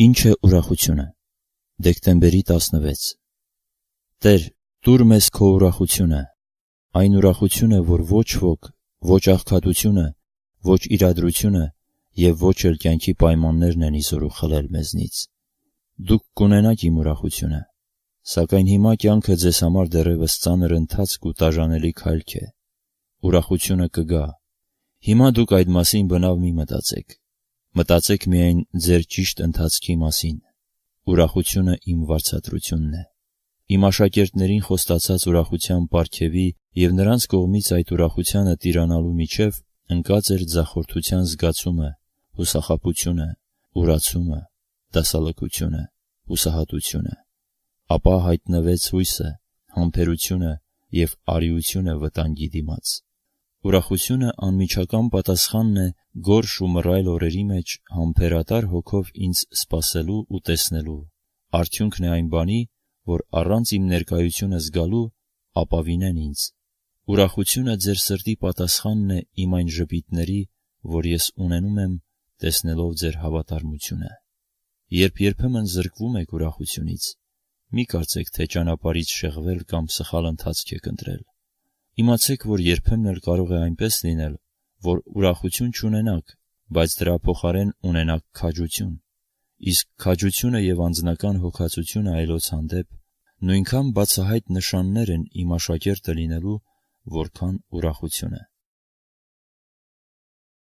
Ինչ է ուրախությունը։ Դեկտեմբերի 16։ Տեր, դուր մեզ քո ուրախությունը, այն ուրախությունը, որ ոչ ոք, ոչ աղքատությունը, ոչ իրադրությունը եւ ոչ էլ կյանքի պայմաններն են իզորու խլել մեզնից։ Դուք կունենաք իմ ուրախությունը։ Սակայն հիմա կյանքը ձեզ համար դեռևս ծանր ընթացք ու տաժանելի քայլք է։ Ուրախությունը կգա։ Հիմա դուք այդ մասին բնավ մի մտածեք։ Մտածեք միայն ձեր ճիշտ ընթացքի մասին։ Ուրախությունը իմ վարձատրությունն է։ Իմ աշակերտներին խոստացած ուրախության պարգևի եւ նրանց կողմից այդ ուրախությունը տիրանալու միջև ընկած էր ձախորդության զգացումը, հուսախապությունը, ուրացումը, դասալակությունը, հուսահատությունը։ Ապա հայտնվեց հույսը, համբերությունը եւ արիությունը վտանգի դիմաց։ Ուրախությունը անմիջական պատասխանն է գորշ ու մռայլ օրերի մեջ համբերատար հոգով ինձ սпасելու ու տեսնելու։ Արդյունքն է այն բանի, որ առանց իմ ներկայությունը զգալու ապավինեն ինձ։ Ուրախությունը ձեր սրտի պատասխանն է իմ այն ժպիտների, որ ես ունենում եմ տեսնելով ձեր հավատարմությունը։ Երբ երբեմն զրկվում եք ուրախությունից, մի կարծեք, թե ճանապարից շեղվել կամ սխալ ընթացք եք ընտրել։ Իմացեք, որ երբեմն էլ կարող է այնպես լինել, որ ուրախություն չունենաք, բայց դրա փոխարեն ունենաք քաջություն։ Իսկ քաջությունը եւ անձնական հոգացությունը այլոց հանդեպ նույնքան բացահայտ նշաններ են իմ աշակերտը լինելու, որքան ուրախությունը։